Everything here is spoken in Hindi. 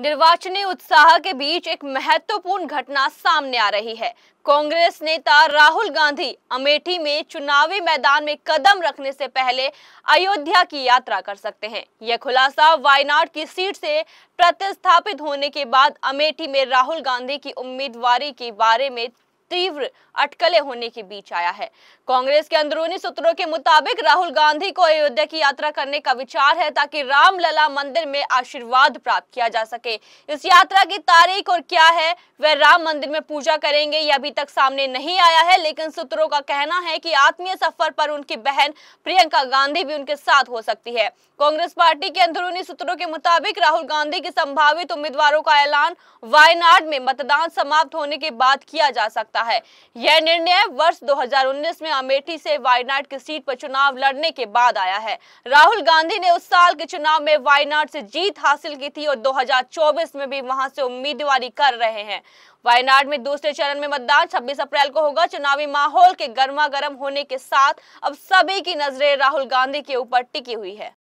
निर्वाचनी उत्साह के बीच एक महत्वपूर्ण घटना सामने आ रही है कांग्रेस नेता राहुल गांधी अमेठी में चुनावी मैदान में कदम रखने से पहले अयोध्या की यात्रा कर सकते हैं यह खुलासा वायनाड की सीट से प्रतिस्थापित होने के बाद अमेठी में राहुल गांधी की उम्मीदवारी के बारे में तीव्र अटकलें होने के बीच आया है कांग्रेस के अंदरूनी सूत्रों के मुताबिक राहुल गांधी को अयोध्या की यात्रा करने का विचार है ताकि रामलला मंदिर में आशीर्वाद प्राप्त किया जा सके इस यात्रा की तारीख और क्या है वह राम मंदिर में पूजा करेंगे यह अभी तक सामने नहीं आया है लेकिन सूत्रों का कहना है की आत्मीय सफर पर उनकी बहन प्रियंका गांधी भी उनके साथ हो सकती है कांग्रेस पार्टी के अंदरूनी सूत्रों के मुताबिक राहुल गांधी के संभावित उम्मीदवारों का ऐलान वायनाड में मतदान समाप्त होने के बाद किया जा सकता सकता है यह निर्णय वर्ष 2019 में अमेठी से वायनाड की सीट पर चुनाव लड़ने के बाद आया है राहुल गांधी ने उस साल के चुनाव में वायनाड से जीत हासिल की थी और 2024 में भी वहां से उम्मीदवारी कर रहे हैं वायनाड में दूसरे चरण में मतदान 26 अप्रैल को होगा चुनावी माहौल के गर्मा गर्म होने के साथ अब सभी की नजरें राहुल गांधी के ऊपर टिकी हुई है